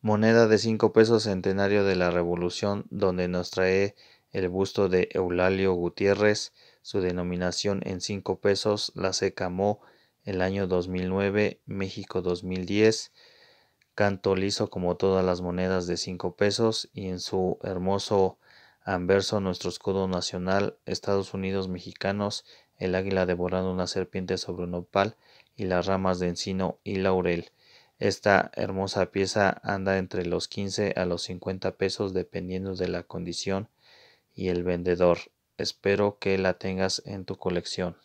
moneda de cinco pesos centenario de la Revolución, donde nos trae el busto de Eulalio Gutiérrez, su denominación en cinco pesos, la secamó el año 2009, México 2010, canto liso como todas las monedas de cinco pesos y en su hermoso anverso nuestro escudo nacional, Estados Unidos mexicanos, el águila devorando una serpiente sobre un opal y las ramas de encino y laurel. Esta hermosa pieza anda entre los 15 a los 50 pesos dependiendo de la condición y el vendedor. Espero que la tengas en tu colección.